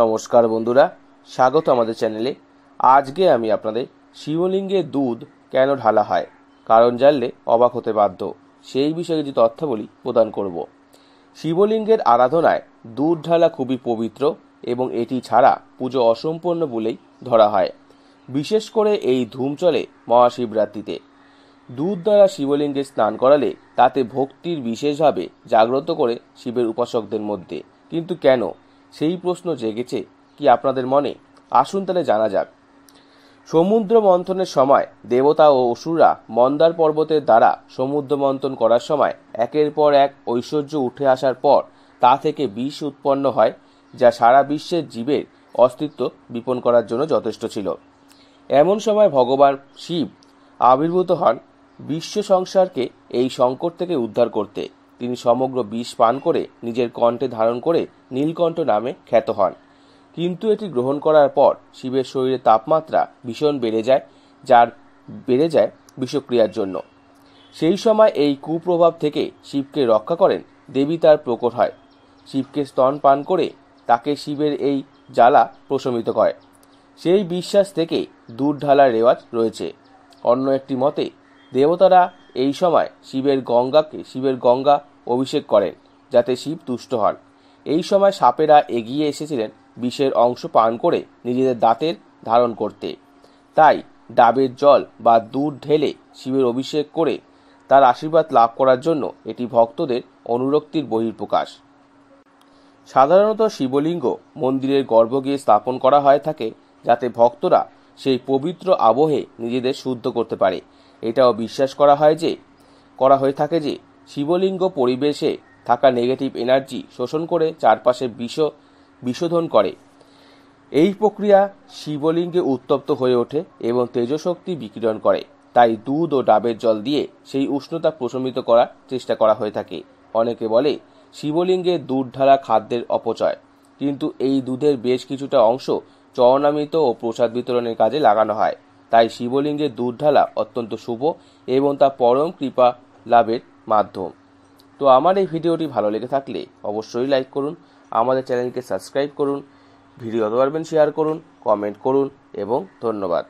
নমস্কার বন্ধুরা স্বাগত আমাদের চ্যানেলে আজকে আমি আপনাদের শিবলিঙ্গে দুধ কেন ঢালা হয় কারণ জানলে অবাক হতে বাধ্য সেই বিষয়ে যে তথ্যাবলি প্রদান করব শিবলিঙ্গের আরাধনায় দুধ ঢালা খুবই পবিত্র এবং এটি ছাড়া পুজো অসম্পূর্ণ বলেই ধরা হয় বিশেষ করে এই ধুম চলে মহাশিবরাত্রিতে দুধ দ্বারা শিবলিঙ্গে স্নান করালে তাতে ভক্তির বিশেষভাবে জাগ্রত করে শিবের উপাসকদের মধ্যে কিন্তু কেন সেই প্রশ্ন জেগেছে কি আপনাদের মনে আসুন তাহলে জানা যাক সমুদ্র মন্থনের সময় দেবতা ও অসুররা মন্দার পর্বতের দ্বারা সমুদ্র মন্থন করার সময় একের পর এক ঐশ্বর্য উঠে আসার পর তা থেকে বিষ উৎপন্ন হয় যা সারা বিশ্বের জীবের অস্তিত্ব বিপণ করার জন্য যথেষ্ট ছিল এমন সময় ভগবান শিব আবির্ভূত হন বিশ্ব সংসারকে এই সংকট থেকে উদ্ধার করতে তিনি সমগ্র বিষ পান করে নিজের কণ্ঠে ধারণ করে নীলকণ্ঠ নামে খ্যাত হন কিন্তু এটি গ্রহণ করার পর শিবের শরীরে তাপমাত্রা ভীষণ বেড়ে যায় যার বেড়ে যায় বিষক্রিয়ার জন্য সেই সময় এই কুপ্রভাব থেকে শিবকে রক্ষা করেন দেবী তার প্রকট হয় শিবকে স্তন পান করে তাকে শিবের এই জ্বালা প্রশমিত করে সেই বিশ্বাস থেকে দূর ঢালার রেওয়াজ রয়েছে অন্য একটি মতে দেবতারা এই সময় শিবের গঙ্গাকে শিবের গঙ্গা অভিষেক করেন যাতে শিব তুষ্ট হন এই সময় সাপেরা এগিয়ে এসেছিলেন বিষের অংশ পান করে নিজেদের দাঁতের ধারণ করতে তাই ডাবের জল বা দুধ ঢেলে শিবের অভিষেক করে তার আশীর্বাদ লাভ করার জন্য এটি ভক্তদের অনুরক্তির বহির্প্রকাশ সাধারণত শিবলিঙ্গ মন্দিরের গর্ভগৃহে স্থাপন করা হয় থাকে যাতে ভক্তরা সেই পবিত্র আবহে নিজেদের শুদ্ধ করতে পারে এটাও বিশ্বাস করা হয় যে করা হয়ে থাকে যে শিবলিঙ্গ পরিবেশে থাকা নেগেটিভ এনার্জি শোষণ করে চারপাশে বিষ বিশোধন করে এই প্রক্রিয়া শিবলিঙ্গে উত্তপ্ত হয়ে ওঠে এবং তেজশক্তি বিকিরণ করে তাই দুধ ও ডাবের জল দিয়ে সেই উষ্ণতা প্রশমিত করার চেষ্টা করা হয়ে থাকে অনেকে বলে শিবলিঙ্গে দুধ ঢালা খাদ্যের অপচয় কিন্তু এই দুধের বেশ কিছুটা অংশ চয়নামিত ও প্রসাদ বিতরণের কাজে লাগানো হয় তাই শিবলিঙ্গের দুধ ঢালা অত্যন্ত শুভ এবং তা পরম কৃপা লাভের মাধ্যম তো আমার এই ভিডিওটি ভালো লেগে থাকলে অবশ্যই লাইক করুন আমাদের চ্যানেলকে সাবস্ক্রাইব করুন ভিডিও পারবেন শেয়ার করুন কমেন্ট করুন এবং ধন্যবাদ